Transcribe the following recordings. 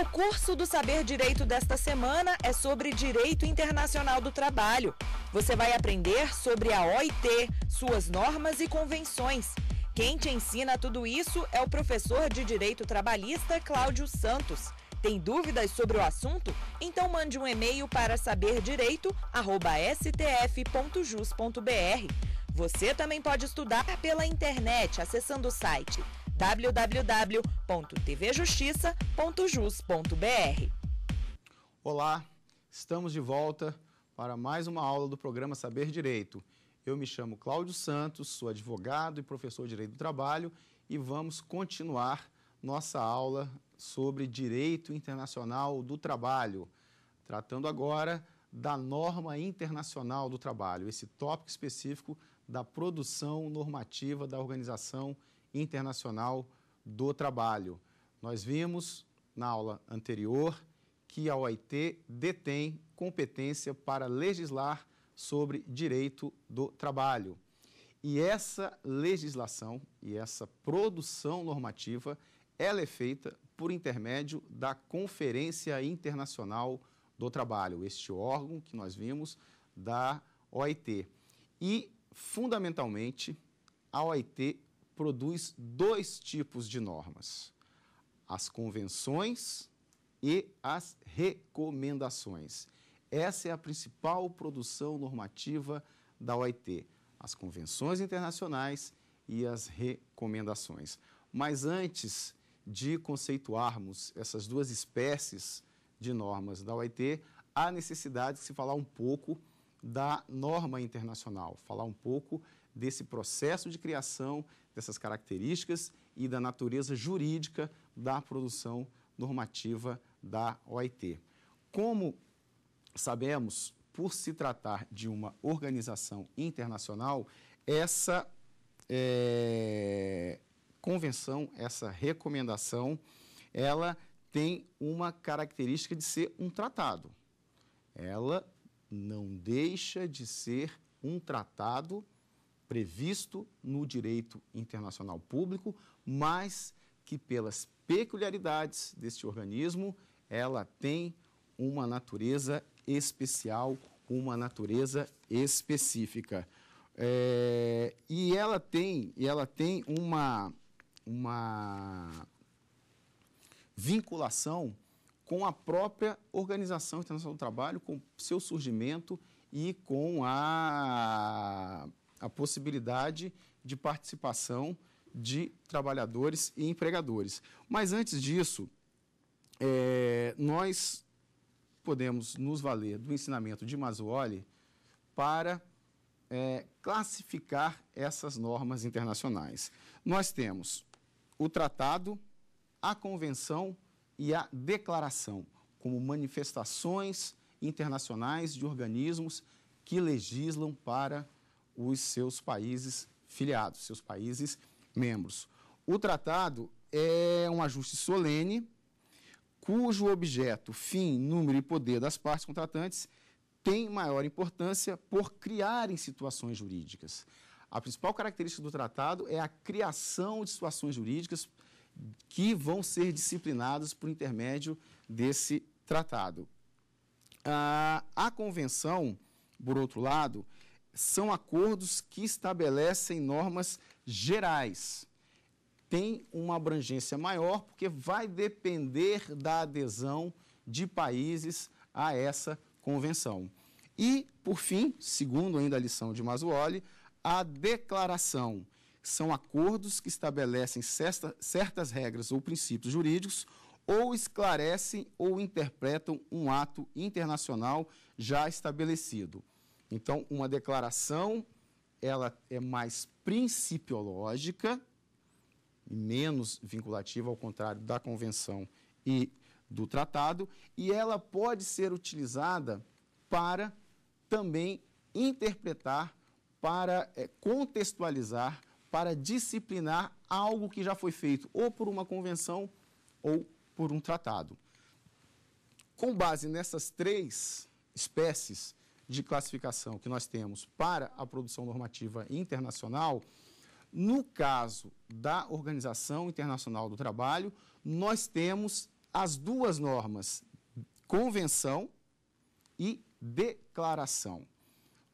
O curso do Saber Direito desta semana é sobre Direito Internacional do Trabalho. Você vai aprender sobre a OIT, suas normas e convenções. Quem te ensina tudo isso é o professor de Direito Trabalhista Cláudio Santos. Tem dúvidas sobre o assunto? Então mande um e-mail para saberdireito@stf.jus.br. Você também pode estudar pela internet acessando o site www.tvjustiça.jus.br. Olá, estamos de volta para mais uma aula do programa Saber Direito. Eu me chamo Cláudio Santos, sou advogado e professor de Direito do Trabalho e vamos continuar nossa aula sobre Direito Internacional do Trabalho, tratando agora da norma internacional do trabalho, esse tópico específico da produção normativa da Organização Internacional internacional do trabalho. Nós vimos na aula anterior que a OIT detém competência para legislar sobre direito do trabalho. E essa legislação e essa produção normativa, ela é feita por intermédio da Conferência Internacional do Trabalho, este órgão que nós vimos da OIT. E, fundamentalmente, a OIT produz dois tipos de normas: as convenções e as recomendações. Essa é a principal produção normativa da OIT, as convenções internacionais e as recomendações. Mas antes de conceituarmos essas duas espécies de normas da OIT, há necessidade de se falar um pouco da norma internacional, falar um pouco desse processo de criação, dessas características e da natureza jurídica da produção normativa da OIT. Como sabemos, por se tratar de uma organização internacional, essa é, convenção, essa recomendação, ela tem uma característica de ser um tratado. Ela não deixa de ser um tratado previsto no direito internacional público, mas que, pelas peculiaridades deste organismo, ela tem uma natureza especial, uma natureza específica. É, e ela tem, ela tem uma, uma vinculação com a própria Organização Internacional do Trabalho, com seu surgimento e com a a possibilidade de participação de trabalhadores e empregadores. Mas antes disso, é, nós podemos nos valer do ensinamento de Mazuoli para é, classificar essas normas internacionais. Nós temos o tratado, a convenção e a declaração como manifestações internacionais de organismos que legislam para os seus países filiados, seus países membros. O tratado é um ajuste solene cujo objeto, fim, número e poder das partes contratantes tem maior importância por criarem situações jurídicas. A principal característica do tratado é a criação de situações jurídicas que vão ser disciplinadas por intermédio desse tratado. Ah, a convenção, por outro lado, são acordos que estabelecem normas gerais. Tem uma abrangência maior, porque vai depender da adesão de países a essa convenção. E, por fim, segundo ainda a lição de Masuoli, a declaração. São acordos que estabelecem certa, certas regras ou princípios jurídicos ou esclarecem ou interpretam um ato internacional já estabelecido. Então, uma declaração ela é mais principiológica e menos vinculativa, ao contrário da convenção e do tratado, e ela pode ser utilizada para também interpretar, para é, contextualizar, para disciplinar algo que já foi feito ou por uma convenção ou por um tratado. Com base nessas três espécies de classificação que nós temos para a produção normativa internacional, no caso da Organização Internacional do Trabalho, nós temos as duas normas, convenção e declaração.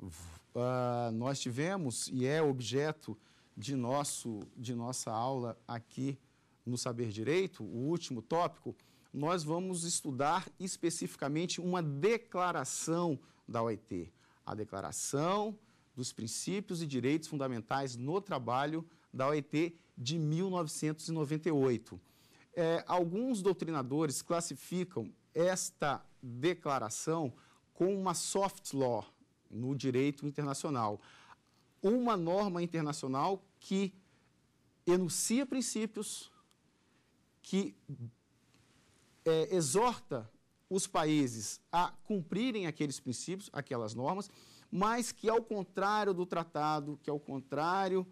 Uh, nós tivemos, e é objeto de, nosso, de nossa aula aqui no Saber Direito, o último tópico, nós vamos estudar especificamente uma declaração da OIT, a Declaração dos Princípios e Direitos Fundamentais no Trabalho da OIT de 1998. É, alguns doutrinadores classificam esta declaração como uma soft law no direito internacional, uma norma internacional que enuncia princípios, que é, exorta os países a cumprirem aqueles princípios, aquelas normas, mas que, ao contrário do tratado, que ao contrário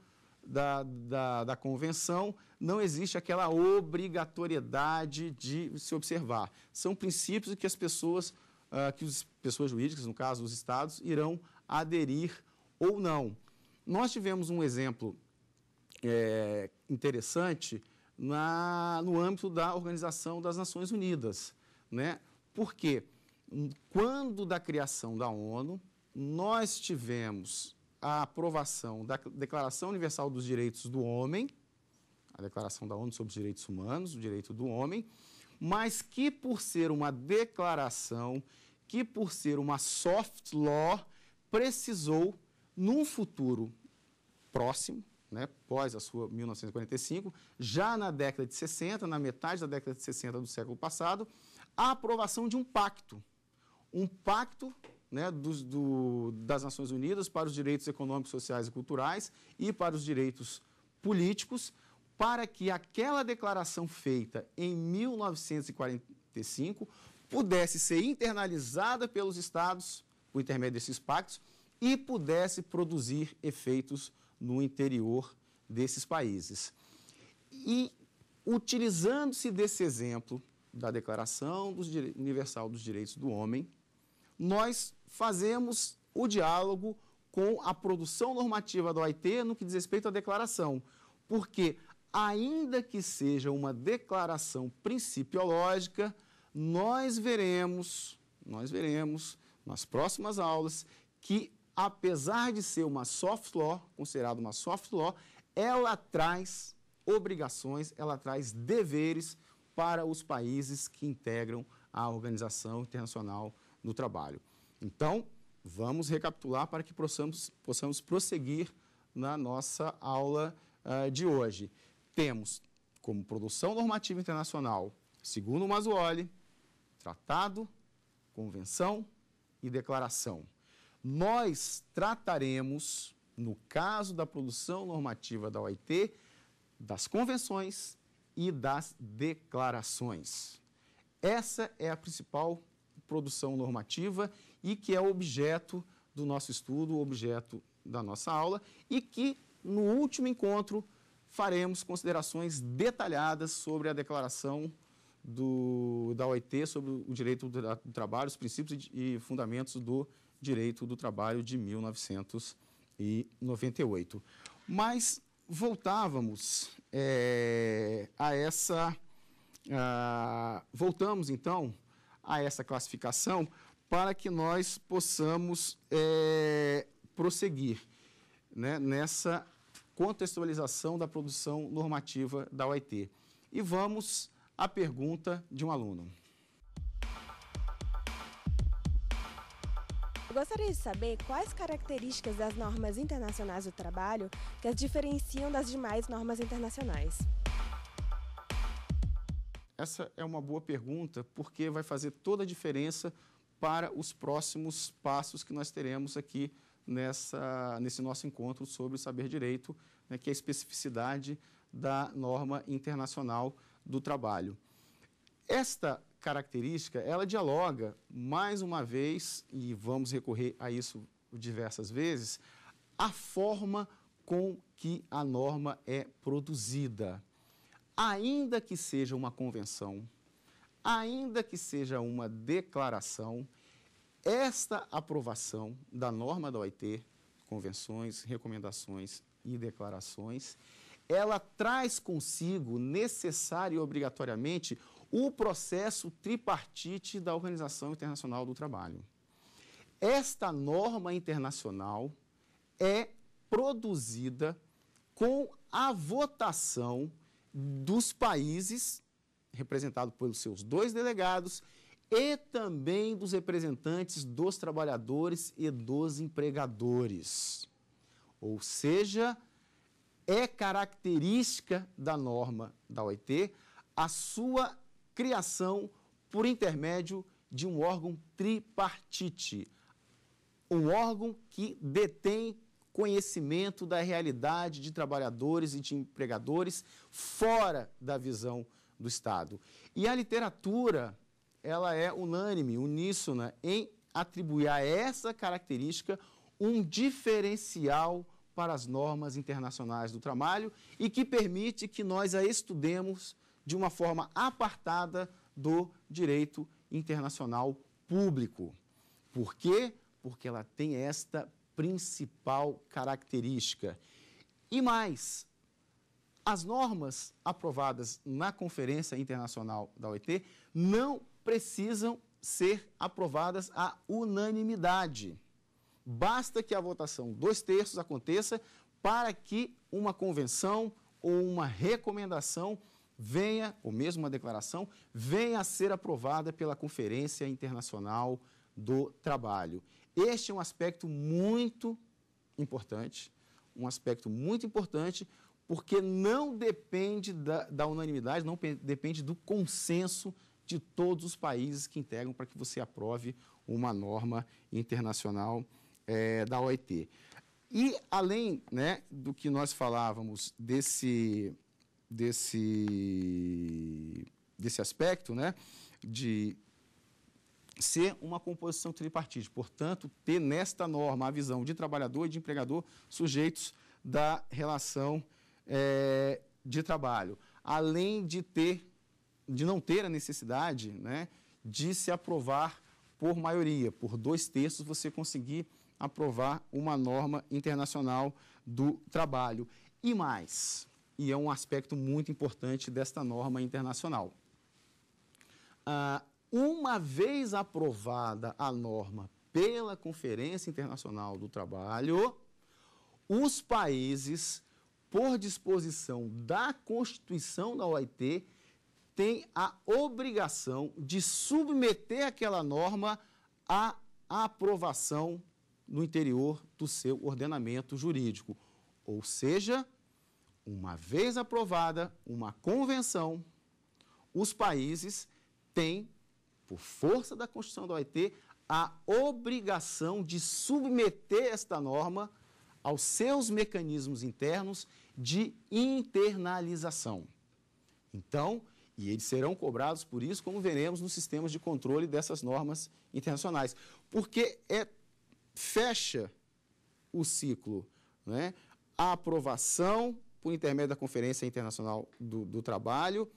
da, da, da convenção, não existe aquela obrigatoriedade de se observar. São princípios que as pessoas, ah, que as pessoas jurídicas, no caso os estados, irão aderir ou não. Nós tivemos um exemplo é, interessante na, no âmbito da Organização das Nações Unidas. Né? Porque hum, quando da criação da ONU, nós tivemos a aprovação da Declaração Universal dos Direitos do Homem, a Declaração da ONU sobre os Direitos Humanos, o direito do homem, mas que por ser uma declaração, que por ser uma soft law, precisou, num futuro próximo, né, pós a sua 1945, já na década de 60, na metade da década de 60 do século passado, a aprovação de um pacto, um pacto né, dos, do, das Nações Unidas para os direitos econômicos, sociais e culturais e para os direitos políticos, para que aquela declaração feita em 1945 pudesse ser internalizada pelos Estados, por intermédio desses pactos, e pudesse produzir efeitos no interior desses países. E, utilizando-se desse exemplo, da Declaração Universal dos Direitos do Homem, nós fazemos o diálogo com a produção normativa da OIT no que diz respeito à declaração, porque, ainda que seja uma declaração principiológica, nós veremos, nós veremos nas próximas aulas que, apesar de ser uma soft law, considerada uma soft law, ela traz obrigações, ela traz deveres para os países que integram a Organização Internacional do Trabalho. Então, vamos recapitular para que possamos, possamos prosseguir na nossa aula uh, de hoje. Temos como produção normativa internacional, segundo Mazuoli, tratado, convenção e declaração. Nós trataremos, no caso da produção normativa da OIT, das convenções e das declarações. Essa é a principal produção normativa e que é objeto do nosso estudo, objeto da nossa aula e que no último encontro faremos considerações detalhadas sobre a declaração do, da OIT sobre o direito do, trabalho, os princípios e fundamentos do direito do trabalho de 1998. Mas voltávamos é, a essa. voltamos então a essa classificação para que nós possamos é, prosseguir né, nessa contextualização da produção normativa da OIT. E vamos à pergunta de um aluno. Eu gostaria de saber quais características das normas internacionais do trabalho que as diferenciam das demais normas internacionais. Essa é uma boa pergunta, porque vai fazer toda a diferença para os próximos passos que nós teremos aqui nessa, nesse nosso encontro sobre o saber direito, né, que é a especificidade da norma internacional do trabalho. Esta característica, ela dialoga, mais uma vez, e vamos recorrer a isso diversas vezes, a forma com que a norma é produzida. Ainda que seja uma convenção, ainda que seja uma declaração, esta aprovação da norma da OIT, convenções, recomendações e declarações, ela traz consigo necessária e obrigatoriamente o processo tripartite da Organização Internacional do Trabalho. Esta norma internacional é produzida com a votação dos países, representado pelos seus dois delegados, e também dos representantes dos trabalhadores e dos empregadores. Ou seja, é característica da norma da OIT a sua criação por intermédio de um órgão tripartite, um órgão que detém conhecimento da realidade de trabalhadores e de empregadores fora da visão do Estado. E a literatura, ela é unânime, uníssona em atribuir a essa característica um diferencial para as normas internacionais do trabalho e que permite que nós a estudemos de uma forma apartada do direito internacional público. Por quê? Porque ela tem esta principal característica. E mais, as normas aprovadas na Conferência Internacional da OIT não precisam ser aprovadas à unanimidade. Basta que a votação dos terços aconteça para que uma convenção ou uma recomendação venha, ou mesmo uma declaração, venha a ser aprovada pela Conferência Internacional do Trabalho. Este é um aspecto muito importante, um aspecto muito importante, porque não depende da, da unanimidade, não depende do consenso de todos os países que integram para que você aprove uma norma internacional é, da OIT. E além né, do que nós falávamos desse desse, desse aspecto, né, de ser uma composição tripartite, portanto, ter nesta norma a visão de trabalhador e de empregador sujeitos da relação é, de trabalho, além de ter, de não ter a necessidade, né, de se aprovar por maioria, por dois terços você conseguir aprovar uma norma internacional do trabalho e mais e é um aspecto muito importante desta norma internacional. Ah, uma vez aprovada a norma pela Conferência Internacional do Trabalho, os países, por disposição da Constituição da OIT, têm a obrigação de submeter aquela norma à aprovação no interior do seu ordenamento jurídico. Ou seja, uma vez aprovada uma convenção, os países têm, por força da Constituição da OIT, a obrigação de submeter esta norma aos seus mecanismos internos de internalização. Então, e eles serão cobrados por isso, como veremos nos sistemas de controle dessas normas internacionais. Porque é, fecha o ciclo, né? a aprovação por intermédio da Conferência Internacional do, do Trabalho,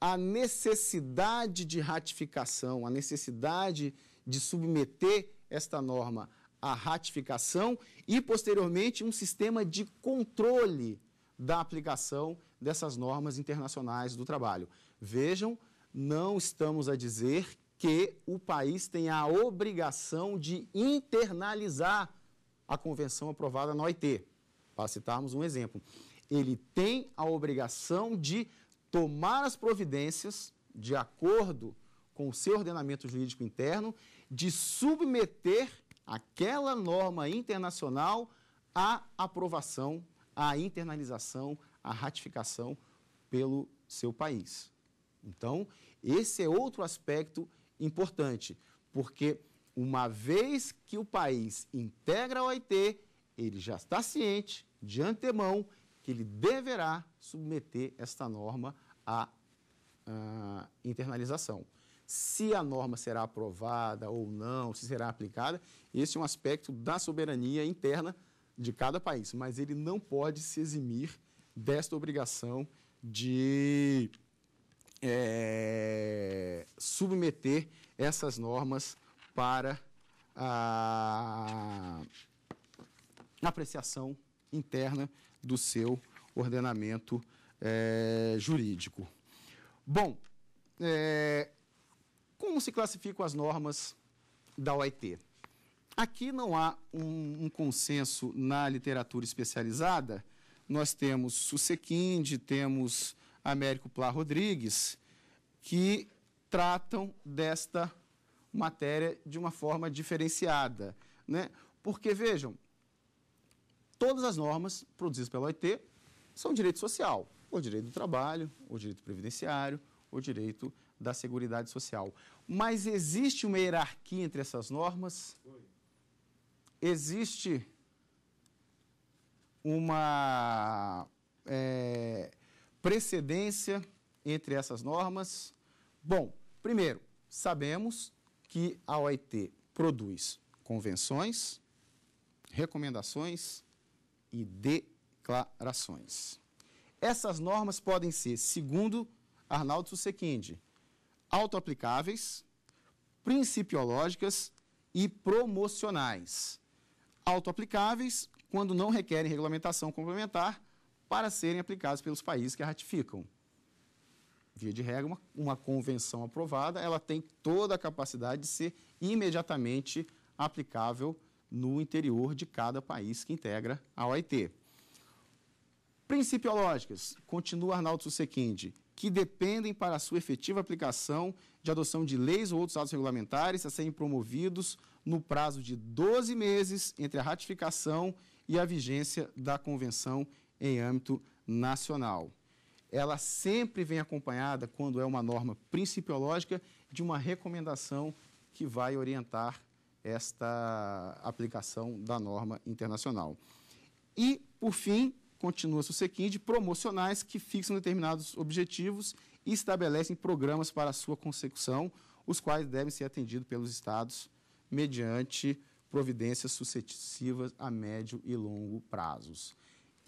a necessidade de ratificação, a necessidade de submeter esta norma à ratificação e, posteriormente, um sistema de controle da aplicação dessas normas internacionais do trabalho. Vejam, não estamos a dizer que o país tem a obrigação de internalizar a convenção aprovada na OIT, para citarmos um exemplo ele tem a obrigação de tomar as providências de acordo com o seu ordenamento jurídico interno, de submeter aquela norma internacional à aprovação, à internalização, à ratificação pelo seu país. Então, esse é outro aspecto importante, porque uma vez que o país integra a OIT, ele já está ciente de antemão que ele deverá submeter esta norma à, à ah, internalização. Se a norma será aprovada ou não, se será aplicada, esse é um aspecto da soberania interna de cada país, mas ele não pode se eximir desta obrigação de é, submeter essas normas para a apreciação interna do seu ordenamento é, jurídico. Bom, é, como se classificam as normas da OIT? Aqui não há um, um consenso na literatura especializada. Nós temos o Sequinde, temos Américo Plá Rodrigues, que tratam desta matéria de uma forma diferenciada. Né? Porque, vejam, todas as normas produzidas pela OIT são direito social, o direito do trabalho, o direito previdenciário, o direito da Seguridade Social. Mas existe uma hierarquia entre essas normas? Existe uma é, precedência entre essas normas? Bom, primeiro, sabemos que a OIT produz convenções, recomendações e declarações. Essas normas podem ser, segundo Arnaldo Susequinde, autoaplicáveis, principiológicas e promocionais. Autoaplicáveis quando não requerem regulamentação complementar para serem aplicadas pelos países que a ratificam. Via de regra, uma convenção aprovada, ela tem toda a capacidade de ser imediatamente aplicável no interior de cada país que integra a OIT. Principiológicas, continua Arnaldo Susequinde, que dependem para sua efetiva aplicação de adoção de leis ou outros atos regulamentares a serem promovidos no prazo de 12 meses entre a ratificação e a vigência da convenção em âmbito nacional. Ela sempre vem acompanhada, quando é uma norma principiológica, de uma recomendação que vai orientar esta aplicação da norma internacional. E, por fim, continua-se o de promocionais que fixam determinados objetivos e estabelecem programas para sua consecução, os quais devem ser atendidos pelos Estados mediante providências sucessivas a médio e longo prazos.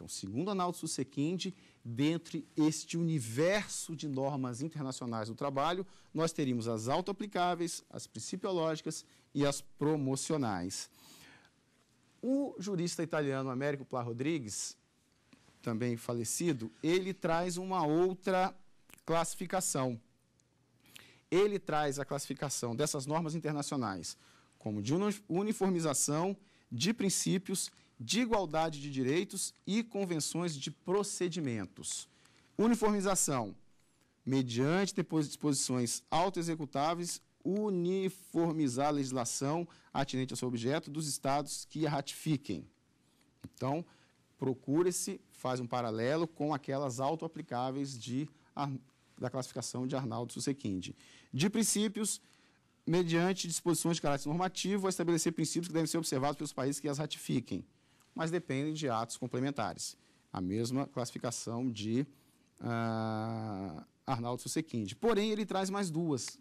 Então, segundo Analdo Susequinde, dentre este universo de normas internacionais do trabalho, nós teríamos as autoaplicáveis, as principiológicas e as promocionais. O jurista italiano Américo Pla Rodrigues, também falecido, ele traz uma outra classificação. Ele traz a classificação dessas normas internacionais como de uniformização, de princípios de igualdade de direitos e convenções de procedimentos. Uniformização. Mediante disposições autoexecutáveis, uniformizar a legislação atinente ao seu objeto dos estados que a ratifiquem. Então, procura-se, faz um paralelo com aquelas autoaplicáveis de, da classificação de Arnaldo Susequinde. De princípios, mediante disposições de caráter normativo, estabelecer princípios que devem ser observados pelos países que as ratifiquem mas dependem de atos complementares. A mesma classificação de ah, Arnaldo Susequinde. Porém, ele traz mais duas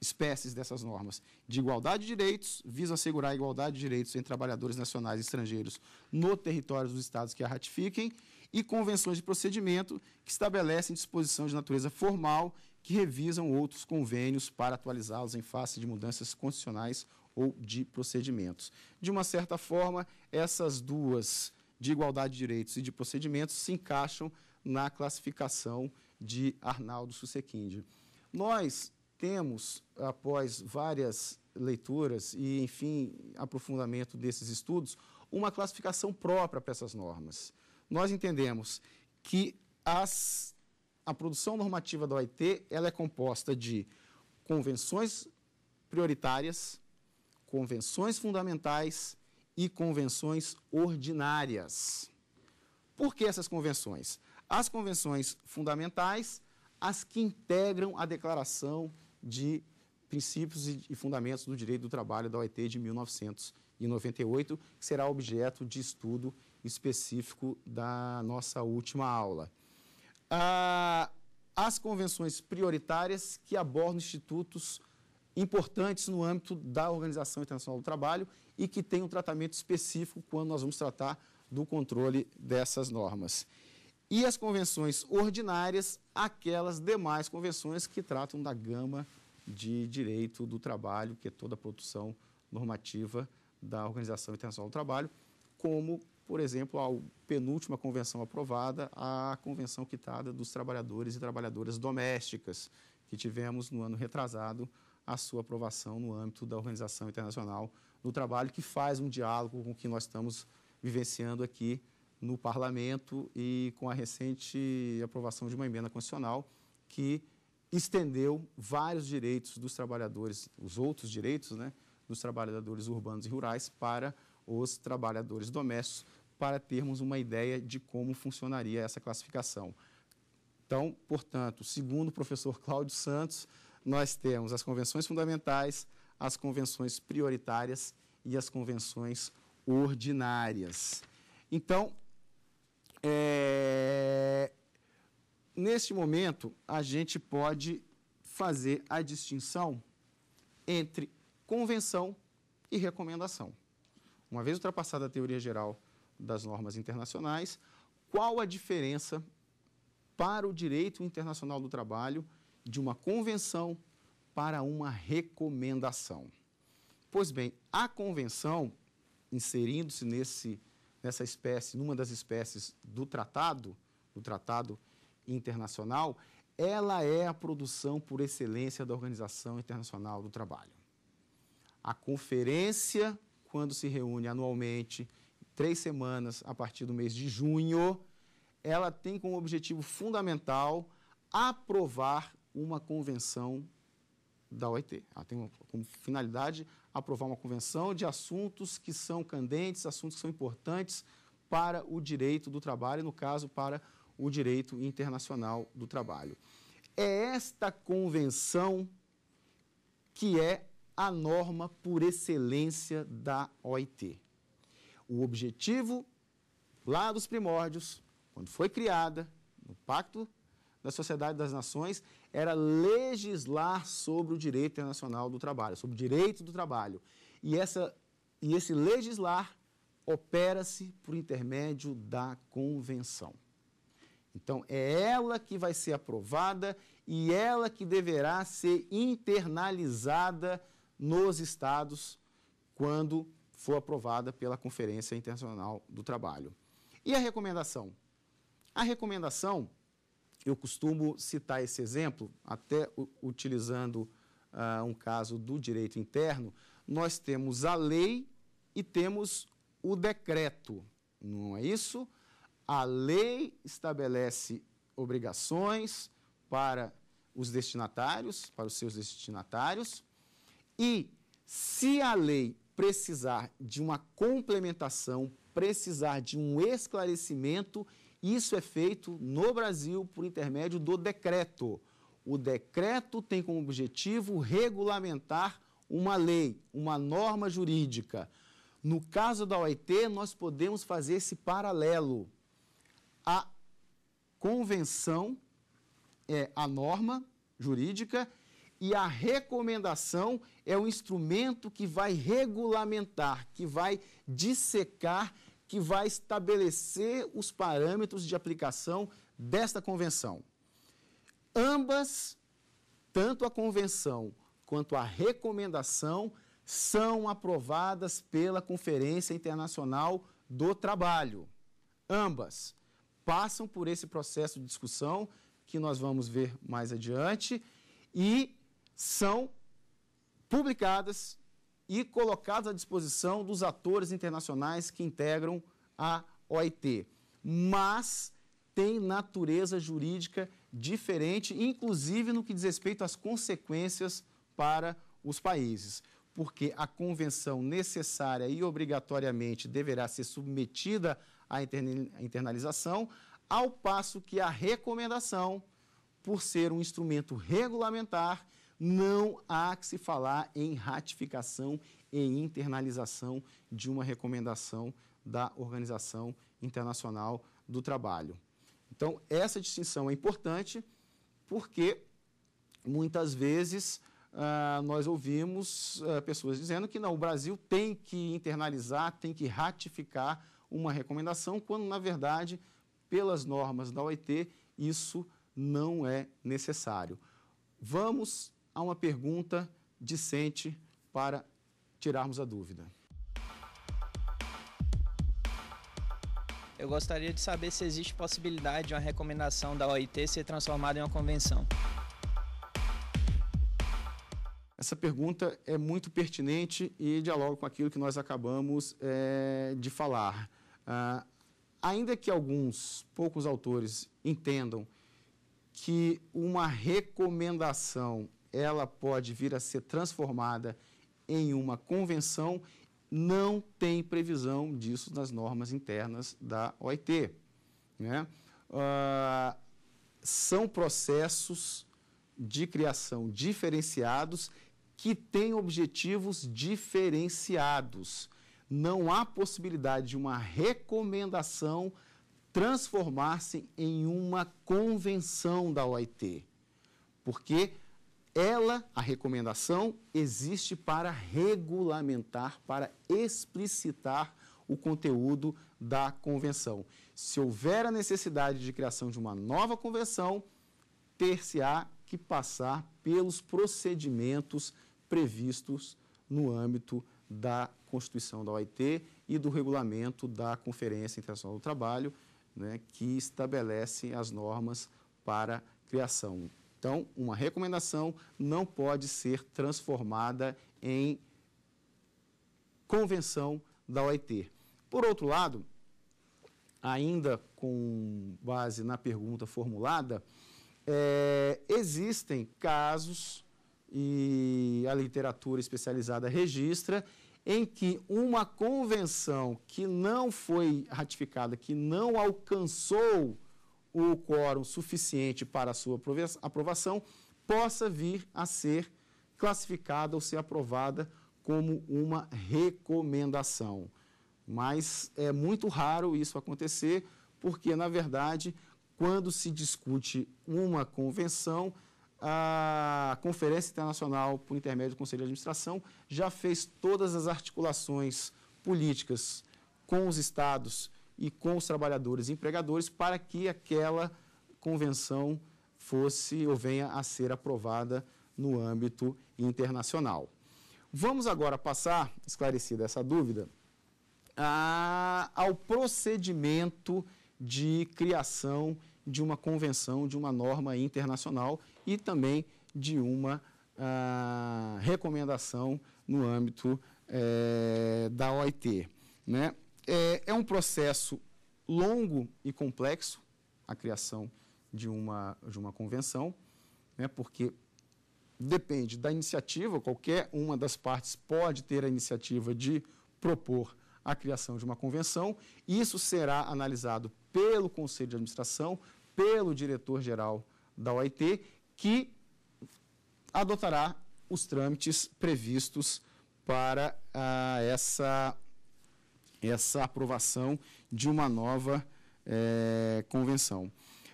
espécies dessas normas de igualdade de direitos, visa assegurar a igualdade de direitos entre trabalhadores nacionais e estrangeiros no território dos estados que a ratifiquem, e convenções de procedimento que estabelecem disposição de natureza formal que revisam outros convênios para atualizá-los em face de mudanças constitucionais ou de procedimentos. De uma certa forma, essas duas, de igualdade de direitos e de procedimentos, se encaixam na classificação de Arnaldo Susequinde. Nós temos, após várias leituras e, enfim, aprofundamento desses estudos, uma classificação própria para essas normas. Nós entendemos que as, a produção normativa da OIT ela é composta de convenções prioritárias, convenções fundamentais e convenções ordinárias. Por que essas convenções? As convenções fundamentais, as que integram a Declaração de Princípios e Fundamentos do Direito do Trabalho da OIT de 1998, que será objeto de estudo específico da nossa última aula. Ah, as convenções prioritárias que abordam institutos importantes no âmbito da Organização Internacional do Trabalho e que tem um tratamento específico quando nós vamos tratar do controle dessas normas. E as convenções ordinárias, aquelas demais convenções que tratam da gama de direito do trabalho, que é toda a produção normativa da Organização Internacional do Trabalho, como, por exemplo, a penúltima convenção aprovada, a Convenção Quitada dos Trabalhadores e Trabalhadoras Domésticas, que tivemos no ano retrasado, a sua aprovação no âmbito da Organização Internacional do Trabalho, que faz um diálogo com o que nós estamos vivenciando aqui no Parlamento e com a recente aprovação de uma emenda constitucional que estendeu vários direitos dos trabalhadores, os outros direitos, né, dos trabalhadores urbanos e rurais para os trabalhadores domésticos, para termos uma ideia de como funcionaria essa classificação. Então, portanto, segundo o professor Cláudio Santos, nós temos as convenções fundamentais, as convenções prioritárias e as convenções ordinárias. Então, é, neste momento, a gente pode fazer a distinção entre convenção e recomendação. Uma vez ultrapassada a teoria geral das normas internacionais, qual a diferença para o direito internacional do trabalho de uma convenção para uma recomendação. Pois bem, a convenção, inserindo-se nesse nessa espécie, numa das espécies do tratado, do tratado internacional, ela é a produção por excelência da Organização Internacional do Trabalho. A conferência, quando se reúne anualmente, três semanas a partir do mês de junho, ela tem como objetivo fundamental aprovar uma convenção da OIT. Ela tem como finalidade aprovar uma convenção de assuntos que são candentes, assuntos que são importantes para o direito do trabalho, no caso, para o direito internacional do trabalho. É esta convenção que é a norma por excelência da OIT. O objetivo lá dos primórdios, quando foi criada no Pacto da Sociedade das Nações, era legislar sobre o direito internacional do trabalho, sobre o direito do trabalho. E, essa, e esse legislar opera-se por intermédio da convenção. Então, é ela que vai ser aprovada e ela que deverá ser internalizada nos estados quando for aprovada pela Conferência Internacional do Trabalho. E a recomendação? A recomendação eu costumo citar esse exemplo, até utilizando uh, um caso do direito interno. Nós temos a lei e temos o decreto, não é isso? A lei estabelece obrigações para os destinatários, para os seus destinatários, e se a lei precisar de uma complementação, precisar de um esclarecimento, isso é feito no Brasil por intermédio do decreto. O decreto tem como objetivo regulamentar uma lei, uma norma jurídica. No caso da OIT, nós podemos fazer esse paralelo. A convenção é a norma jurídica e a recomendação é o instrumento que vai regulamentar, que vai dissecar que vai estabelecer os parâmetros de aplicação desta convenção. Ambas, tanto a convenção quanto a recomendação, são aprovadas pela Conferência Internacional do Trabalho. Ambas passam por esse processo de discussão que nós vamos ver mais adiante e são publicadas e colocados à disposição dos atores internacionais que integram a OIT. Mas tem natureza jurídica diferente, inclusive no que diz respeito às consequências para os países, porque a convenção necessária e obrigatoriamente deverá ser submetida à internalização, ao passo que a recomendação, por ser um instrumento regulamentar, não há que se falar em ratificação e internalização de uma recomendação da Organização Internacional do Trabalho. Então, essa distinção é importante porque muitas vezes ah, nós ouvimos ah, pessoas dizendo que não, o Brasil tem que internalizar, tem que ratificar uma recomendação, quando, na verdade, pelas normas da OIT, isso não é necessário. Vamos a uma pergunta dissente para tirarmos a dúvida. Eu gostaria de saber se existe possibilidade de uma recomendação da OIT ser transformada em uma convenção. Essa pergunta é muito pertinente e dialoga com aquilo que nós acabamos é, de falar. Ah, ainda que alguns, poucos autores, entendam que uma recomendação ela pode vir a ser transformada em uma convenção, não tem previsão disso nas normas internas da OIT. Né? Ah, são processos de criação diferenciados que têm objetivos diferenciados. Não há possibilidade de uma recomendação transformar-se em uma convenção da OIT, porque ela, a recomendação, existe para regulamentar, para explicitar o conteúdo da convenção. Se houver a necessidade de criação de uma nova convenção, ter-se-á que passar pelos procedimentos previstos no âmbito da Constituição da OIT e do regulamento da Conferência Internacional do Trabalho, né, que estabelece as normas para criação então, uma recomendação não pode ser transformada em convenção da OIT. Por outro lado, ainda com base na pergunta formulada, é, existem casos, e a literatura especializada registra, em que uma convenção que não foi ratificada, que não alcançou o quórum suficiente para a sua aprovação, possa vir a ser classificada ou ser aprovada como uma recomendação. Mas é muito raro isso acontecer, porque, na verdade, quando se discute uma convenção, a Conferência Internacional, por intermédio do Conselho de Administração, já fez todas as articulações políticas com os estados e com os trabalhadores e empregadores para que aquela convenção fosse ou venha a ser aprovada no âmbito internacional. Vamos agora passar, esclarecida essa dúvida, a, ao procedimento de criação de uma convenção, de uma norma internacional e também de uma a, ah, recomendação no âmbito é, da OIT. Né? É, é um processo longo e complexo a criação de uma, de uma convenção, né, porque depende da iniciativa, qualquer uma das partes pode ter a iniciativa de propor a criação de uma convenção. Isso será analisado pelo Conselho de Administração, pelo diretor-geral da OIT, que adotará os trâmites previstos para ah, essa essa aprovação de uma nova é, convenção.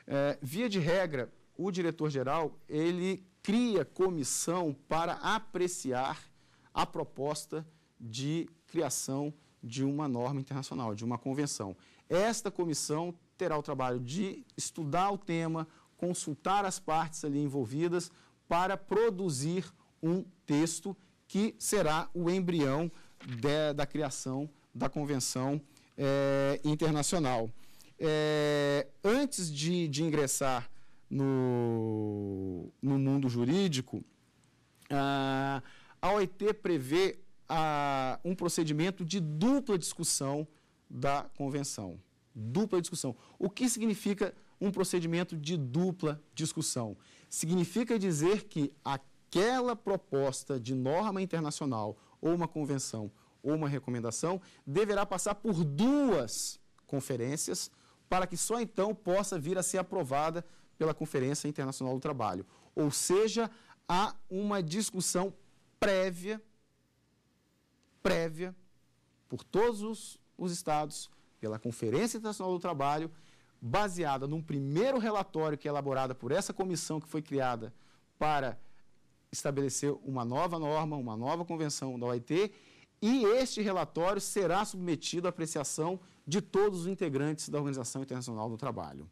É, via de regra, o diretor-geral ele cria comissão para apreciar a proposta de criação de uma norma internacional, de uma convenção. Esta comissão terá o trabalho de estudar o tema, consultar as partes ali envolvidas para produzir um texto que será o embrião de, da criação da Convenção é, Internacional. É, antes de, de ingressar no, no mundo jurídico, a, a OIT prevê a, um procedimento de dupla discussão da convenção. Dupla discussão. O que significa um procedimento de dupla discussão? Significa dizer que aquela proposta de norma internacional ou uma convenção ou uma recomendação, deverá passar por duas conferências para que só então possa vir a ser aprovada pela Conferência Internacional do Trabalho. Ou seja, há uma discussão prévia, prévia, por todos os, os estados, pela Conferência Internacional do Trabalho, baseada num primeiro relatório que é elaborado por essa comissão que foi criada para estabelecer uma nova norma, uma nova convenção da OIT e este relatório será submetido à apreciação de todos os integrantes da Organização Internacional do Trabalho.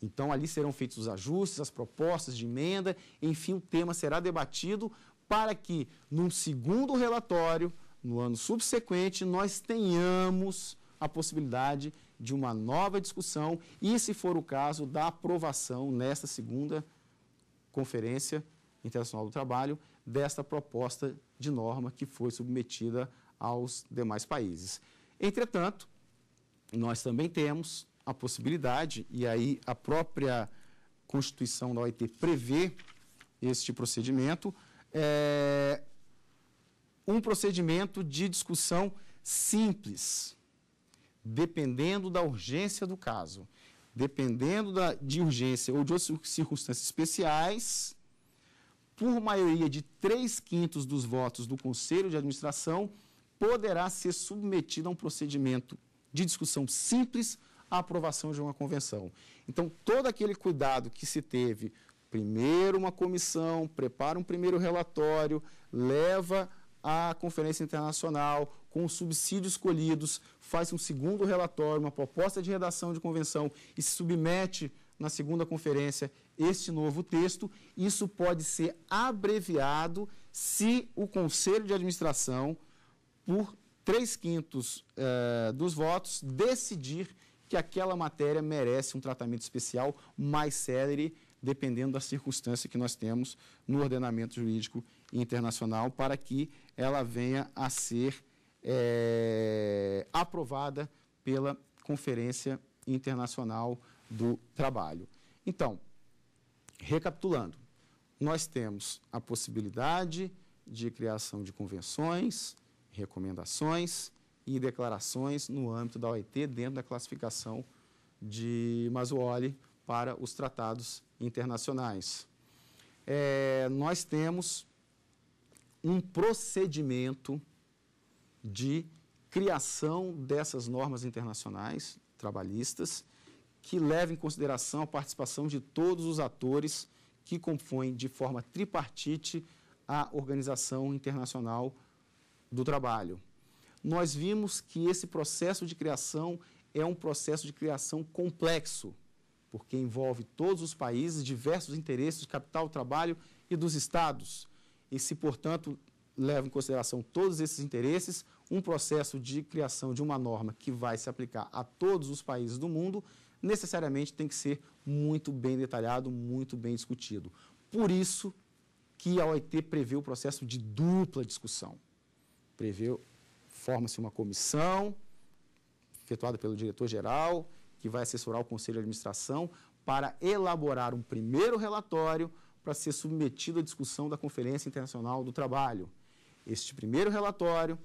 Então, ali serão feitos os ajustes, as propostas de emenda, enfim, o tema será debatido para que, num segundo relatório, no ano subsequente, nós tenhamos a possibilidade de uma nova discussão e, se for o caso, da aprovação nesta segunda Conferência Internacional do Trabalho desta proposta de norma que foi submetida aos demais países. Entretanto, nós também temos a possibilidade, e aí a própria Constituição da OIT prevê este procedimento, é um procedimento de discussão simples, dependendo da urgência do caso. Dependendo da, de urgência ou de outras circunstâncias especiais, por maioria de três quintos dos votos do Conselho de Administração, poderá ser submetido a um procedimento de discussão simples à aprovação de uma convenção. Então, todo aquele cuidado que se teve, primeiro uma comissão, prepara um primeiro relatório, leva à conferência internacional com o subsídio escolhidos, faz um segundo relatório, uma proposta de redação de convenção e se submete na segunda conferência este novo texto. Isso pode ser abreviado se o conselho de administração por três quintos eh, dos votos, decidir que aquela matéria merece um tratamento especial mais célere, dependendo da circunstância que nós temos no ordenamento jurídico internacional, para que ela venha a ser eh, aprovada pela Conferência Internacional do Trabalho. Então, recapitulando, nós temos a possibilidade de criação de convenções, recomendações e declarações no âmbito da OIT, dentro da classificação de Masuoli para os tratados internacionais. É, nós temos um procedimento de criação dessas normas internacionais trabalhistas que leva em consideração a participação de todos os atores que compõem de forma tripartite a Organização Internacional Trabalhista do trabalho. Nós vimos que esse processo de criação é um processo de criação complexo, porque envolve todos os países, diversos interesses de capital, trabalho e dos estados. E se, portanto, leva em consideração todos esses interesses, um processo de criação de uma norma que vai se aplicar a todos os países do mundo, necessariamente tem que ser muito bem detalhado, muito bem discutido. Por isso que a OIT prevê o processo de dupla discussão prevê, forma-se uma comissão, efetuada pelo diretor-geral, que vai assessorar o Conselho de Administração para elaborar um primeiro relatório para ser submetido à discussão da Conferência Internacional do Trabalho. Este primeiro relatório,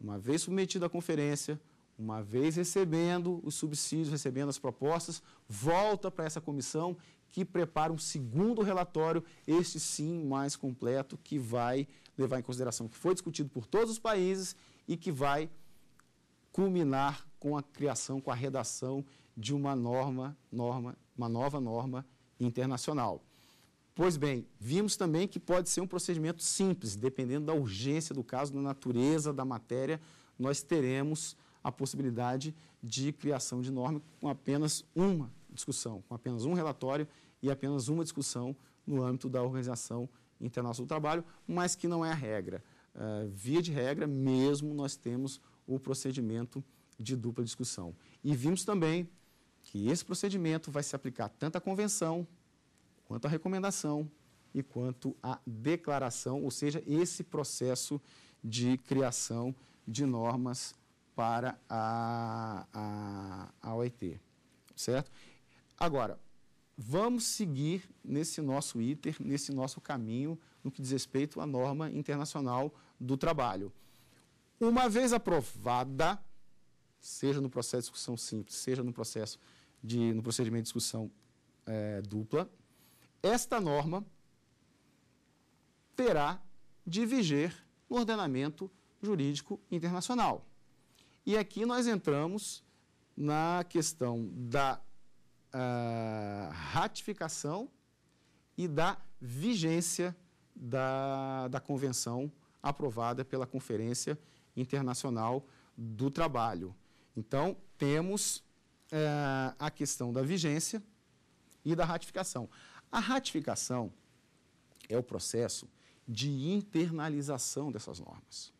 uma vez submetido à conferência, uma vez recebendo os subsídios, recebendo as propostas, volta para essa comissão que prepara um segundo relatório, este sim mais completo, que vai levar em consideração que foi discutido por todos os países e que vai culminar com a criação, com a redação de uma norma, norma, uma nova norma internacional. Pois bem, vimos também que pode ser um procedimento simples, dependendo da urgência do caso, da natureza da matéria, nós teremos a possibilidade de criação de norma com apenas uma discussão, com apenas um relatório e apenas uma discussão no âmbito da organização internacional do trabalho, mas que não é a regra. Uh, via de regra, mesmo nós temos o procedimento de dupla discussão. E vimos também que esse procedimento vai se aplicar tanto à convenção, quanto à recomendação e quanto à declaração, ou seja, esse processo de criação de normas para a, a, a OIT, certo? Agora, vamos seguir nesse nosso iter, nesse nosso caminho, no que diz respeito à norma internacional do trabalho. Uma vez aprovada, seja no processo de discussão simples, seja no processo de, no procedimento de discussão é, dupla, esta norma terá de viger no ordenamento jurídico internacional. E aqui nós entramos na questão da ratificação e da vigência da, da convenção aprovada pela Conferência Internacional do Trabalho. Então, temos uh, a questão da vigência e da ratificação. A ratificação é o processo de internalização dessas normas.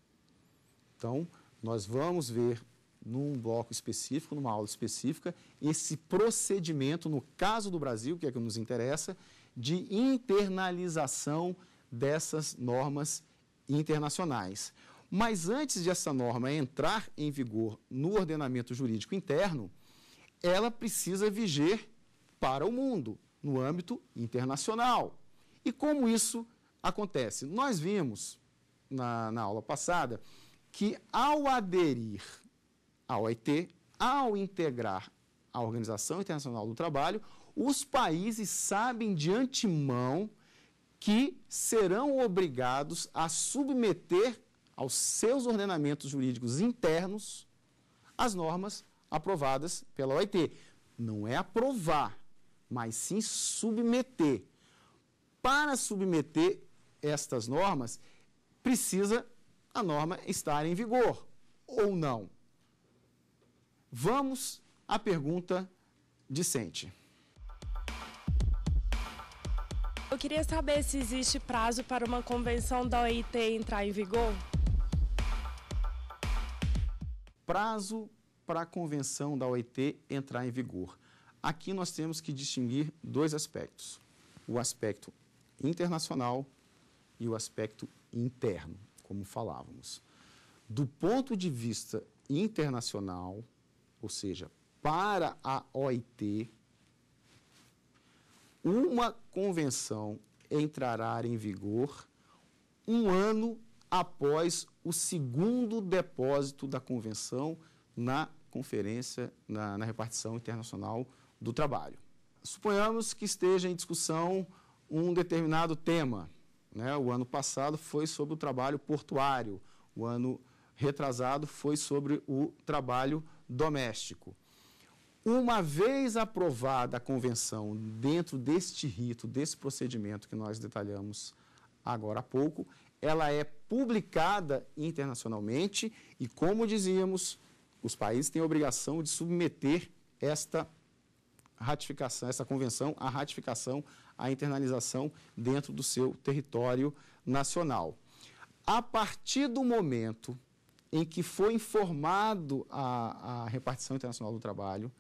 Então, nós vamos ver num bloco específico, numa aula específica, esse procedimento, no caso do Brasil, que é que nos interessa, de internalização dessas normas internacionais. Mas antes de essa norma entrar em vigor no ordenamento jurídico interno, ela precisa viger para o mundo, no âmbito internacional. E como isso acontece? Nós vimos na, na aula passada que, ao aderir a OIT, ao integrar a Organização Internacional do Trabalho, os países sabem de antemão que serão obrigados a submeter aos seus ordenamentos jurídicos internos as normas aprovadas pela OIT. Não é aprovar, mas sim submeter. Para submeter estas normas, precisa a norma estar em vigor ou não. Vamos à pergunta decente. Eu queria saber se existe prazo para uma convenção da OIT entrar em vigor. Prazo para a convenção da OIT entrar em vigor. Aqui nós temos que distinguir dois aspectos: o aspecto internacional e o aspecto interno, como falávamos. Do ponto de vista internacional, ou seja, para a OIT, uma convenção entrará em vigor um ano após o segundo depósito da convenção na conferência, na, na repartição internacional do trabalho. Suponhamos que esteja em discussão um determinado tema. Né? O ano passado foi sobre o trabalho portuário, o ano retrasado foi sobre o trabalho portuário doméstico. Uma vez aprovada a convenção dentro deste rito, desse procedimento que nós detalhamos agora há pouco, ela é publicada internacionalmente e, como dizíamos, os países têm a obrigação de submeter esta ratificação, essa convenção, à ratificação, à internalização dentro do seu território nacional. A partir do momento em que foi informado a, a repartição internacional do trabalho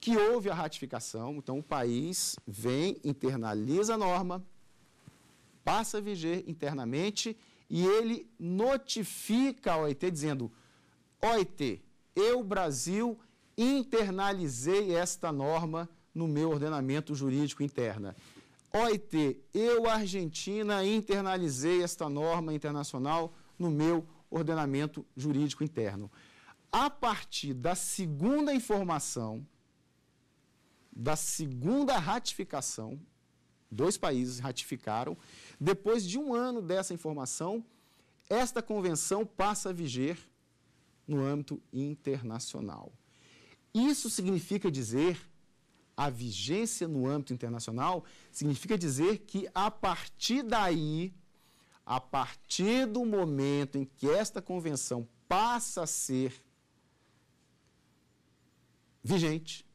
que houve a ratificação, então o país vem, internaliza a norma, passa a viger internamente e ele notifica a OIT dizendo: OIT, eu, Brasil, internalizei esta norma no meu ordenamento jurídico interna. OIT, eu, Argentina, internalizei esta norma internacional no meu ordenamento jurídico interno. A partir da segunda informação, da segunda ratificação, dois países ratificaram, depois de um ano dessa informação, esta convenção passa a viger no âmbito internacional. Isso significa dizer, a vigência no âmbito internacional significa dizer que a partir daí a partir do momento em que esta convenção passa a ser vigente,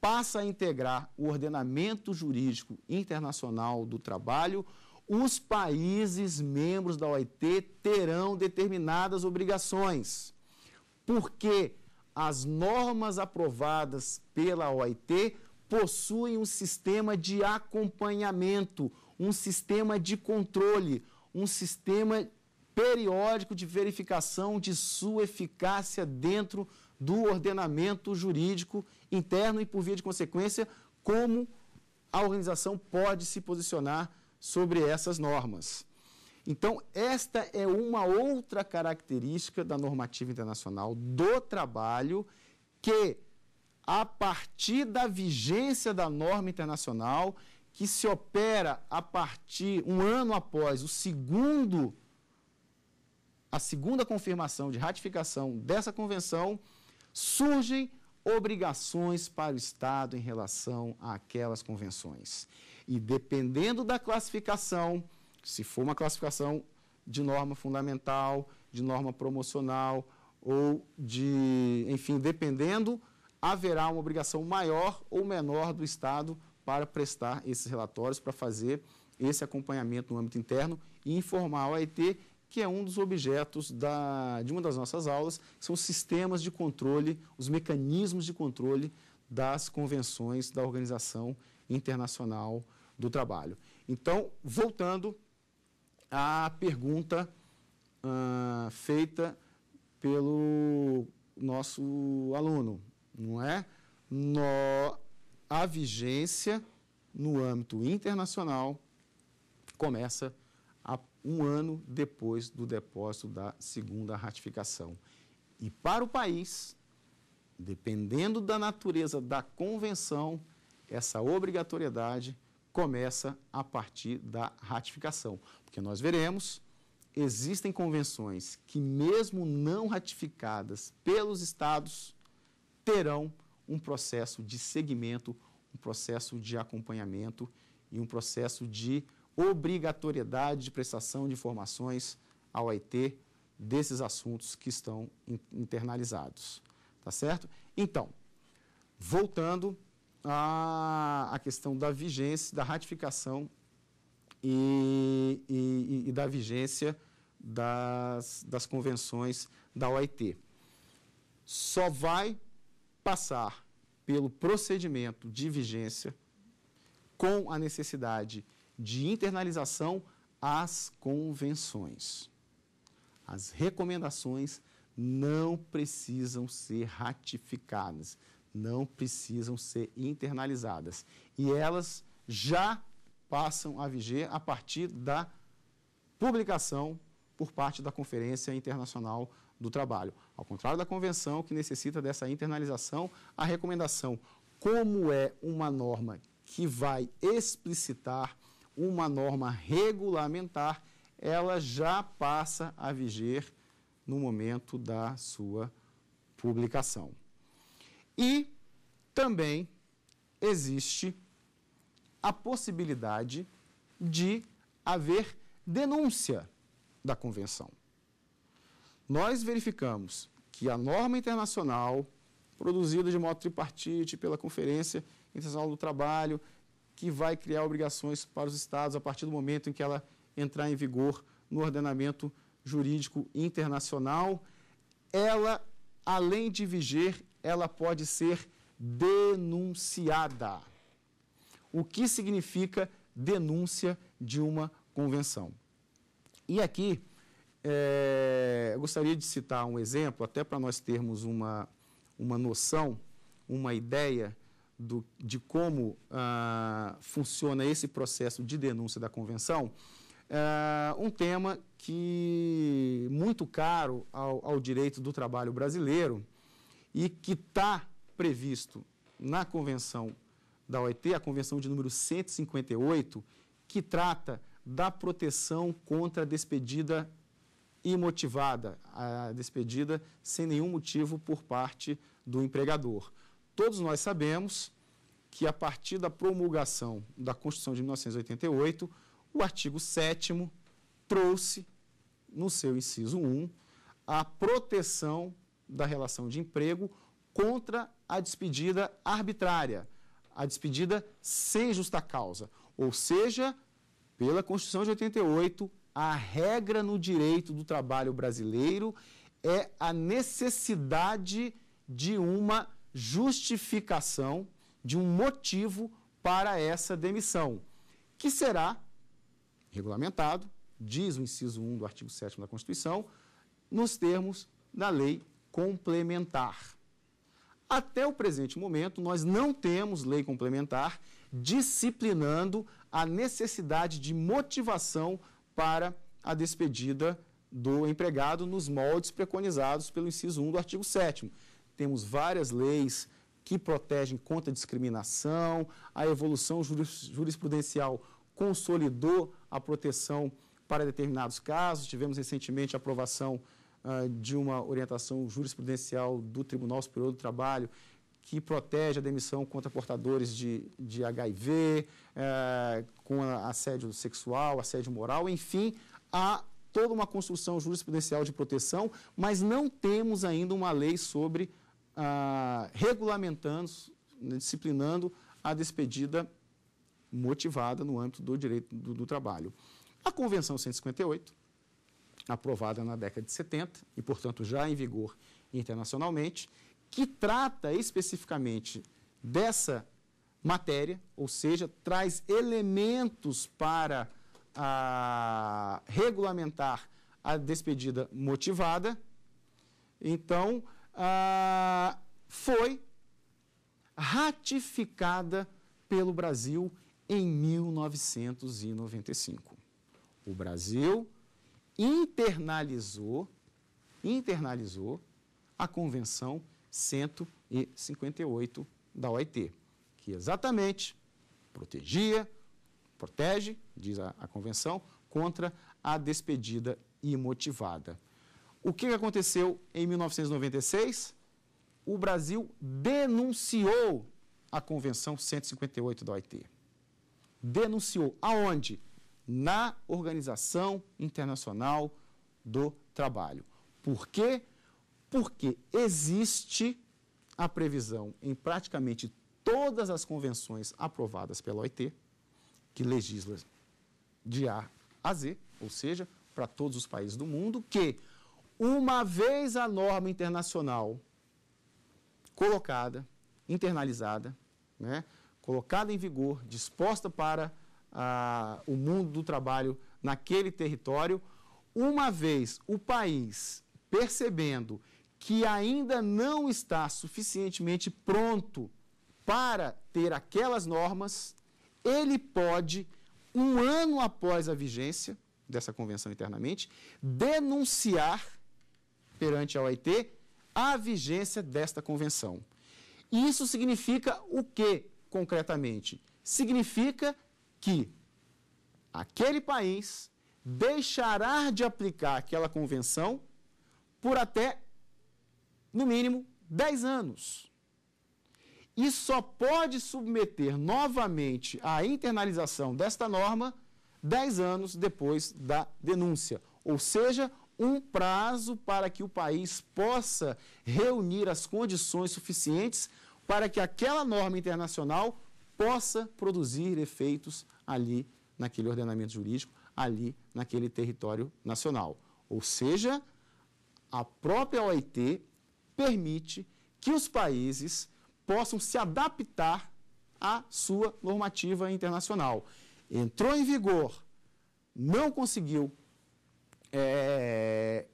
passa a integrar o ordenamento jurídico internacional do trabalho, os países membros da OIT terão determinadas obrigações, porque as normas aprovadas pela OIT possuem um sistema de acompanhamento, um sistema de controle, um sistema periódico de verificação de sua eficácia dentro do ordenamento jurídico interno e, por via de consequência, como a organização pode se posicionar sobre essas normas. Então, esta é uma outra característica da normativa internacional do trabalho que, a partir da vigência da norma internacional, que se opera a partir, um ano após o segundo, a segunda confirmação de ratificação dessa convenção, surgem obrigações para o Estado em relação àquelas convenções. E dependendo da classificação, se for uma classificação de norma fundamental, de norma promocional ou de, enfim, dependendo, haverá uma obrigação maior ou menor do Estado para prestar esses relatórios, para fazer esse acompanhamento no âmbito interno e informar a OIT, que é um dos objetos da, de uma das nossas aulas, são os sistemas de controle, os mecanismos de controle das convenções da Organização Internacional do Trabalho. Então, voltando à pergunta ah, feita pelo nosso aluno, não é? No, a vigência no âmbito internacional começa a, um ano depois do depósito da segunda ratificação. E para o país, dependendo da natureza da convenção, essa obrigatoriedade começa a partir da ratificação. Porque nós veremos, existem convenções que, mesmo não ratificadas pelos estados, terão um processo de seguimento, um processo de acompanhamento e um processo de obrigatoriedade de prestação de informações ao IT desses assuntos que estão internalizados. Tá certo? Então, voltando à, à questão da vigência, da ratificação e, e, e da vigência das, das convenções da OIT. Só vai passar pelo procedimento de vigência com a necessidade de internalização às convenções. As recomendações não precisam ser ratificadas, não precisam ser internalizadas. E elas já passam a viger a partir da publicação por parte da Conferência Internacional do trabalho. Ao contrário da convenção, que necessita dessa internalização, a recomendação, como é uma norma que vai explicitar uma norma regulamentar, ela já passa a viger no momento da sua publicação. E também existe a possibilidade de haver denúncia da convenção nós verificamos que a norma internacional, produzida de modo tripartite pela Conferência Internacional do Trabalho, que vai criar obrigações para os Estados a partir do momento em que ela entrar em vigor no ordenamento jurídico internacional, ela, além de viger, ela pode ser denunciada. O que significa denúncia de uma convenção? E aqui é, eu gostaria de citar um exemplo, até para nós termos uma, uma noção, uma ideia do, de como ah, funciona esse processo de denúncia da convenção. Ah, um tema que muito caro ao, ao direito do trabalho brasileiro e que está previsto na convenção da OIT, a convenção de número 158, que trata da proteção contra a despedida imotivada a despedida sem nenhum motivo por parte do empregador. Todos nós sabemos que a partir da promulgação da Constituição de 1988, o artigo 7 trouxe no seu inciso 1 a proteção da relação de emprego contra a despedida arbitrária, a despedida sem justa causa, ou seja, pela Constituição de 88, a regra no direito do trabalho brasileiro é a necessidade de uma justificação, de um motivo para essa demissão, que será regulamentado, diz o inciso 1 do artigo 7 da Constituição, nos termos da lei complementar. Até o presente momento, nós não temos lei complementar disciplinando a necessidade de motivação para a despedida do empregado nos moldes preconizados pelo inciso 1 do artigo 7 Temos várias leis que protegem contra a discriminação, a evolução jurisprudencial consolidou a proteção para determinados casos. Tivemos recentemente a aprovação uh, de uma orientação jurisprudencial do Tribunal Superior do Trabalho que protege a demissão contra portadores de, de HIV, é, eh, com assédio sexual, assédio moral, enfim, há toda uma construção jurisprudencial de proteção, mas não temos ainda uma lei sobre ah, regulamentando, disciplinando a despedida motivada no âmbito do direito do, do trabalho. A Convenção 158, aprovada na década de 70 e, portanto, já em vigor internacionalmente, que trata especificamente dessa matéria, ou seja, traz elementos para a, ah, regulamentar a despedida motivada. Então, a, ah, foi ratificada pelo Brasil em 1995. O Brasil internalizou, internalizou a convenção 158 da OIT, que exatamente protegia, protege, diz a, a convenção, contra a despedida imotivada. O que aconteceu em 1996? O Brasil denunciou a Convenção 158 da OIT. Denunciou aonde? Na Organização Internacional do Trabalho. Por quê? porque existe a previsão em praticamente todas as convenções aprovadas pela OIT, que legisla de A a Z, ou seja, para todos os países do mundo, que uma vez a norma internacional colocada, internalizada, né, colocada em vigor, disposta para ah, o mundo do trabalho naquele território, uma vez o país percebendo que ainda não está suficientemente pronto para ter aquelas normas, ele pode, um ano após a vigência dessa convenção internamente, denunciar perante a OIT a vigência desta convenção. E isso significa o que, concretamente? Significa que aquele país deixará de aplicar aquela convenção por até no mínimo 10 anos. E só pode submeter novamente à internalização desta norma 10 anos depois da denúncia, ou seja, um prazo para que o país possa reunir as condições suficientes para que aquela norma internacional possa produzir efeitos ali naquele ordenamento jurídico, ali naquele território nacional. Ou seja, a própria OIT permite que os países possam se adaptar à sua normativa internacional. Entrou em vigor, não conseguiu é,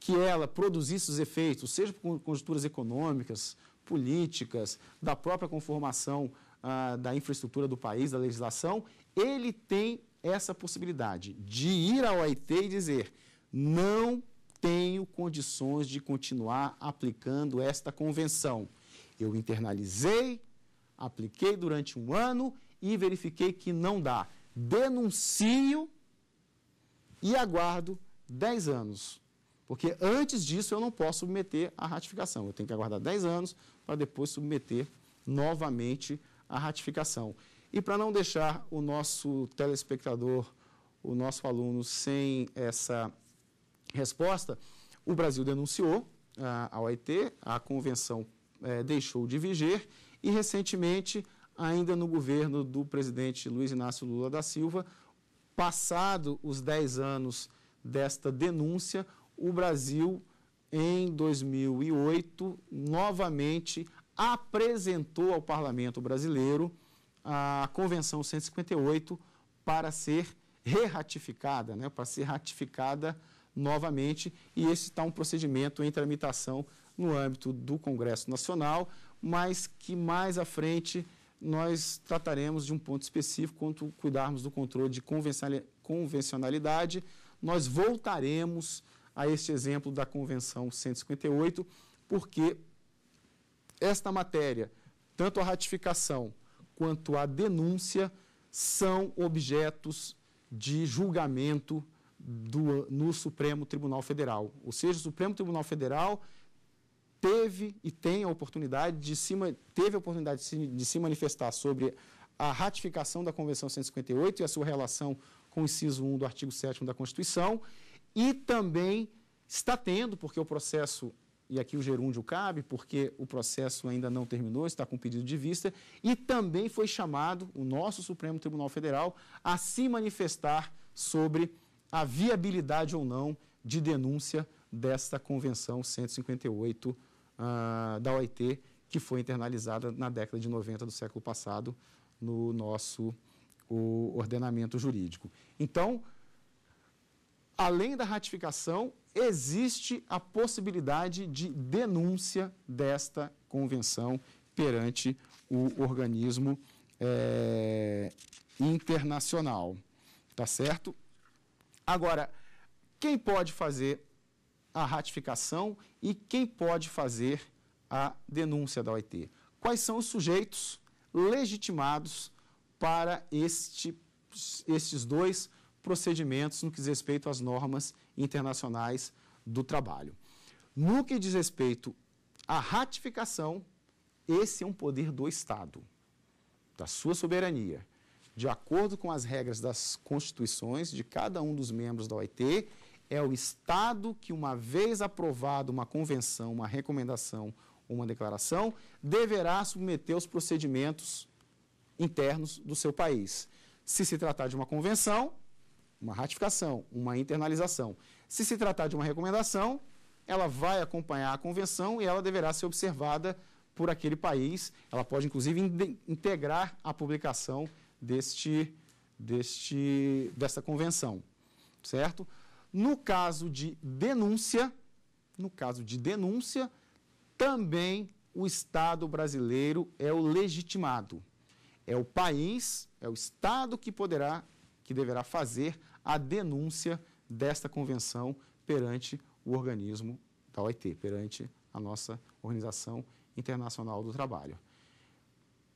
que ela produzisse os efeitos, seja por conjunturas econômicas, políticas, da própria conformação ah, da infraestrutura do país, da legislação, ele tem essa possibilidade de ir à OIT e dizer não tenho condições de continuar aplicando esta convenção. Eu internalizei, apliquei durante um ano e verifiquei que não dá. Denuncio e aguardo 10 anos. Porque antes disso eu não posso submeter à ratificação. Eu tenho que aguardar 10 anos para depois submeter novamente à ratificação. E para não deixar o nosso telespectador, o nosso aluno, sem essa Resposta: o Brasil denunciou a OIT, a convenção é, deixou de viger e, recentemente, ainda no governo do presidente Luiz Inácio Lula da Silva, passado os 10 anos desta denúncia, o Brasil, em 2008, novamente apresentou ao parlamento brasileiro a Convenção 158 para ser ratificada, né, para ser ratificada novamente, e esse está um procedimento em tramitação no âmbito do Congresso Nacional, mas que mais à frente nós trataremos de um ponto específico quanto cuidarmos do controle de convencionalidade. Nós voltaremos a este exemplo da Convenção 158, porque esta matéria, tanto a ratificação quanto a denúncia, são objetos de julgamento do, no Supremo Tribunal Federal. Ou seja, o Supremo Tribunal Federal teve e tem a oportunidade de se, teve a oportunidade de se, de se manifestar sobre a ratificação da Convenção 158 e a sua relação com o inciso 1 do artigo 7 da Constituição e também está tendo, porque o processo, e aqui o gerúndio cabe, porque o processo ainda não terminou, está com pedido de vista, e também foi chamado o nosso Supremo Tribunal Federal a se manifestar sobre a viabilidade ou não de denúncia desta Convenção 158 uh, ah, da OIT, que foi internalizada na década de 90 do século passado no nosso ordenamento jurídico. Então, além da ratificação, existe a possibilidade de denúncia desta convenção perante o organismo é, internacional. Tá certo? Agora, quem pode fazer a ratificação e quem pode fazer a denúncia da OIT? Quais são os sujeitos legitimados para este, estes dois procedimentos no que diz respeito às normas internacionais do trabalho? No que diz respeito à ratificação, esse é um poder do Estado, da sua soberania de acordo com as regras das constituições de cada um dos membros da OIT, é o Estado que, uma vez aprovada uma convenção, uma recomendação ou uma declaração, deverá submeter os procedimentos internos do seu país. Se se tratar de uma convenção, uma ratificação, uma internalização. Se se tratar de uma recomendação, ela vai acompanhar a convenção e ela deverá ser observada por aquele país. Ela pode, inclusive, integrar a publicação deste, deste, desta convenção, certo? No caso de denúncia, no caso de denúncia, também o Estado brasileiro é o legitimado. É o país, é o Estado que poderá, que deverá fazer a denúncia desta convenção perante o organismo da OIT, perante a nossa Organização Internacional do Trabalho.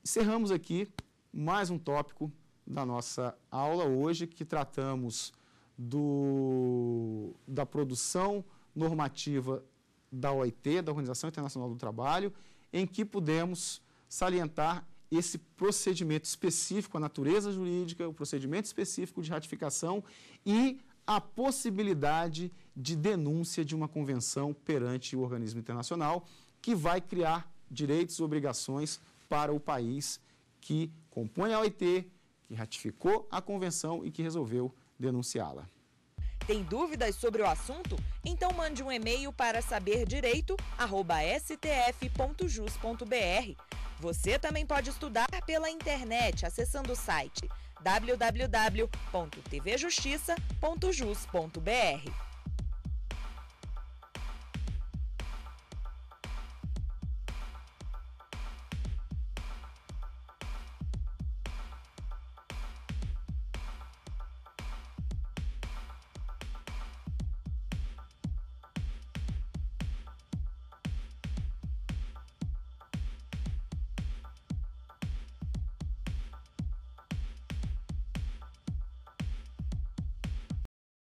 Encerramos aqui mais um tópico da nossa aula hoje, que tratamos do, da produção normativa da OIT, da Organização Internacional do Trabalho, em que pudemos salientar esse procedimento específico, a natureza jurídica, o procedimento específico de ratificação e a possibilidade de denúncia de uma convenção perante o organismo internacional, que vai criar direitos e obrigações para o país que compõe a OIT, que ratificou a convenção e que resolveu denunciá-la. Tem dúvidas sobre o assunto? Então mande um e-mail para saberdireito@stf.jus.br. Você também pode estudar pela internet acessando o site www.tvjustiça.jus.br.